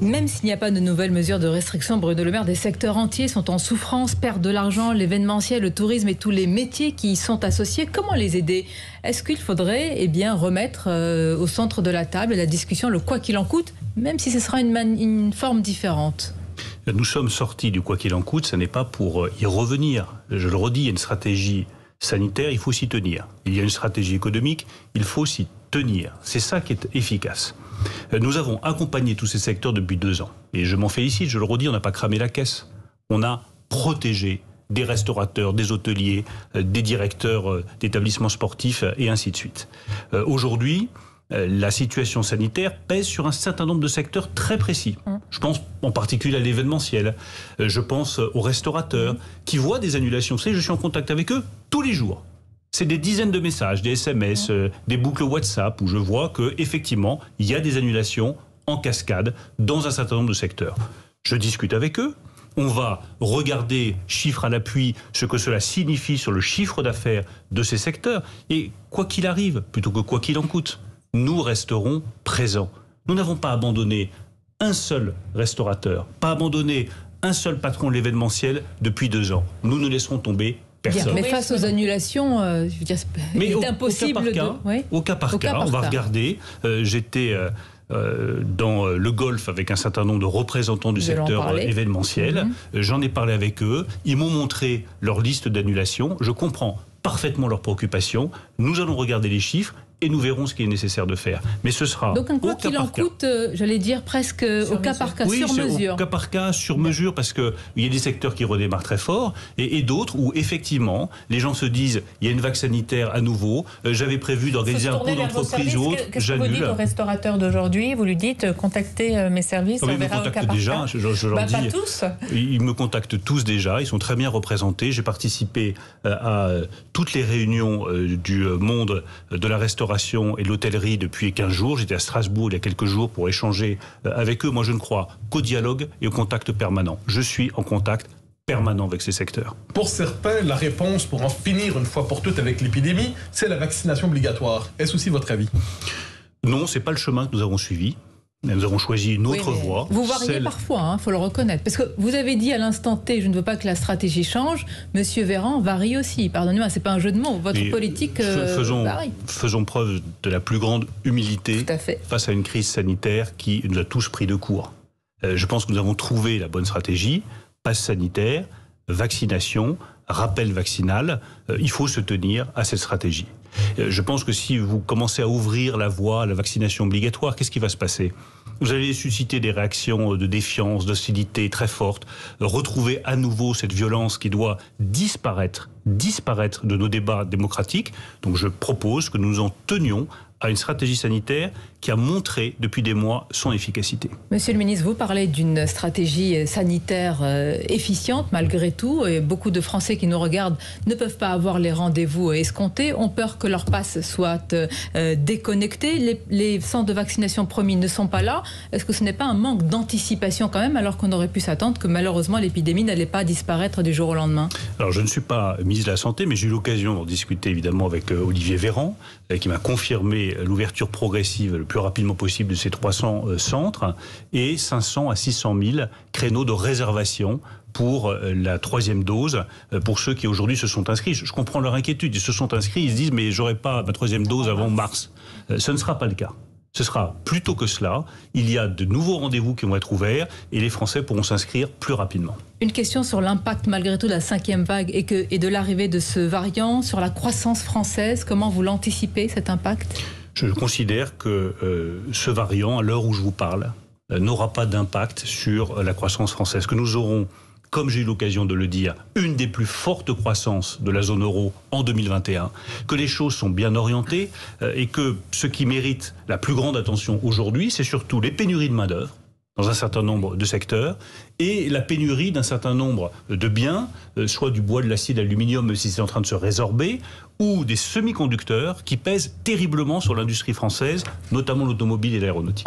Même s'il n'y a pas de nouvelles mesures de restriction, Bruno Le Maire, des secteurs entiers sont en souffrance, perdent de l'argent, l'événementiel, le tourisme et tous les métiers qui y sont associés. Comment les aider Est-ce qu'il faudrait eh bien, remettre euh, au centre de la table la discussion, le quoi qu'il en coûte, même si ce sera une, une forme différente Nous sommes sortis du quoi qu'il en coûte, ce n'est pas pour euh, y revenir. Je le redis, il y a une stratégie sanitaire, il faut s'y tenir. Il y a une stratégie économique, il faut s'y tenir. C'est ça qui est efficace. Nous avons accompagné tous ces secteurs depuis deux ans. Et je m'en félicite, je le redis, on n'a pas cramé la caisse. On a protégé des restaurateurs, des hôteliers, euh, des directeurs euh, d'établissements sportifs euh, et ainsi de suite. Aujourd'hui, la situation sanitaire pèse sur un certain nombre de secteurs très précis. Mmh. Je pense en particulier à l'événementiel, je pense aux restaurateurs mmh. qui voient des annulations. Vous je suis en contact avec eux tous les jours c'est des dizaines de messages, des SMS, euh, des boucles WhatsApp où je vois que effectivement il y a des annulations en cascade dans un certain nombre de secteurs. Je discute avec eux. On va regarder, chiffre à l'appui, ce que cela signifie sur le chiffre d'affaires de ces secteurs. Et quoi qu'il arrive, plutôt que quoi qu'il en coûte, nous resterons présents. Nous n'avons pas abandonné un seul restaurateur, pas abandonné un seul patron de l'événementiel depuis deux ans. Nous ne laisserons tomber mais face aux annulations, euh, je impossible. Au cas par cas, cas, par cas, on va regarder. Euh, j'étais. Euh, dans le golf avec un certain nombre de représentants du secteur événementiel. Mhm. J'en ai parlé avec eux. Ils m'ont montré leur liste d'annulations. Je comprends parfaitement leurs préoccupations. Nous allons regarder les chiffres et nous verrons ce qui est nécessaire de faire. Mais ce sera. Donc un quoi qu'il en coûte, euh, j'allais dire presque au cas par cas, sur mesure. Au cas par cas, sur mesure, parce qu'il y a des secteurs qui redémarrent très fort et, d'autres où effectivement les gens se disent il y a une vague sanitaire à nouveau, euh, j'avais prévu d'organiser un coup d'entreprise ou autre, Qu'est-ce que vous dites au restaurateur d'aujourd'hui Vous lui dites euh, contactez mes services, ah on verra au cas par déjà, cas. Je, bah, pas tous. Ils me contactent tous déjà, ils sont très bien représentés. J'ai participé à toutes les réunions du monde de la restauration et de l'hôtellerie depuis 15 jours. J'étais à Strasbourg il y a quelques jours pour échanger euh, avec eux. Moi, je ne crois qu'au dialogue et au contact permanent. Je suis en contact permanent avec ces secteurs. Pour certains, la réponse pour en finir une fois pour toutes avec l'épidémie, c'est la vaccination obligatoire. Est-ce aussi votre avis non, c'est pas le chemin que nous avons suivi. Nous avons choisi une autre voie. Vous variez parfois, il hein, faut le reconnaître. Parce que vous avez dit à l'instant T, je ne veux pas que la stratégie change. Monsieur Véran varie aussi. Pardonnez-moi, c'est pas un jeu de mots. Votre politique euh, faisons, varie. Faisons preuve de la plus grande humilité à face à une crise sanitaire qui nous a tous pris de court. Euh, je pense que nous avons trouvé la bonne stratégie. Passe sanitaire, vaccination, rappel vaccinal, euh, il faut se tenir à cette stratégie. Euh, je pense que si vous commencez à ouvrir la voie à la vaccination obligatoire, qu'est-ce qui va se passer Vous allez susciter des réactions de défiance, d'hostilité très fortes, retrouver à nouveau cette violence qui doit disparaître, disparaître de nos débats démocratiques. Donc je propose que nous en tenions à une stratégie sanitaire qui a montré depuis des mois son efficacité. Monsieur le ministre, vous parlez d'une stratégie sanitaire euh, efficiente malgré tout. Et beaucoup de Français qui nous regardent ne peuvent pas avoir les rendez-vous escomptés, ont peur que leur passe soit euh, déconnecté. Les, les, centres de vaccination promis ne sont pas là. Est-ce que ce n'est pas un manque d'anticipation quand même alors qu'on aurait pu s'attendre que malheureusement l'épidémie n'allait pas disparaître du jour au lendemain Alors je ne suis pas ministre de la Santé, mais j'ai eu l'occasion d'en discuter évidemment avec euh, Olivier Véran, qui m'a confirmé euh, l'ouverture progressive le plus rapidement possible de ces 300 euh, centres et 500 à 600 000 créneaux de réservation pour euh, la troisième dose, pour ceux qui aujourd'hui se sont inscrits. Je comprends leur inquiétude, ils se sont inscrits, ils se disent mais j'aurai pas ma troisième dose avant mars. Ce ne sera pas le cas. Ce sera plus tôt que cela. Il y a de nouveaux rendez-vous qui vont être ouverts et les Français pourront s'inscrire plus rapidement. Une question sur l'impact malgré tout de la cinquième vague et, que, et de l'arrivée de ce variant sur la croissance française. Comment vous l'anticipez cet impact je considère que euh, ce variant, à l'heure où je vous parle, euh, n'aura pas d'impact sur euh, la croissance française. Que nous aurons, comme j'ai eu l'occasion de le dire, une des plus fortes croissances de la zone euro en 2021, que les choses sont bien orientées et que ce qui mérite la plus grande attention aujourd'hui, c'est surtout les pénuries de main-d'œuvre dans un certain nombre de secteurs et la pénurie d'un certain nombre de biens, euh, soit du bois, de l'acier, de l'aluminium, si c'est en train de se résorber, ou des semi-conducteurs qui pèsent terriblement sur l'industrie française, notamment l'automobile et l'aéronautique.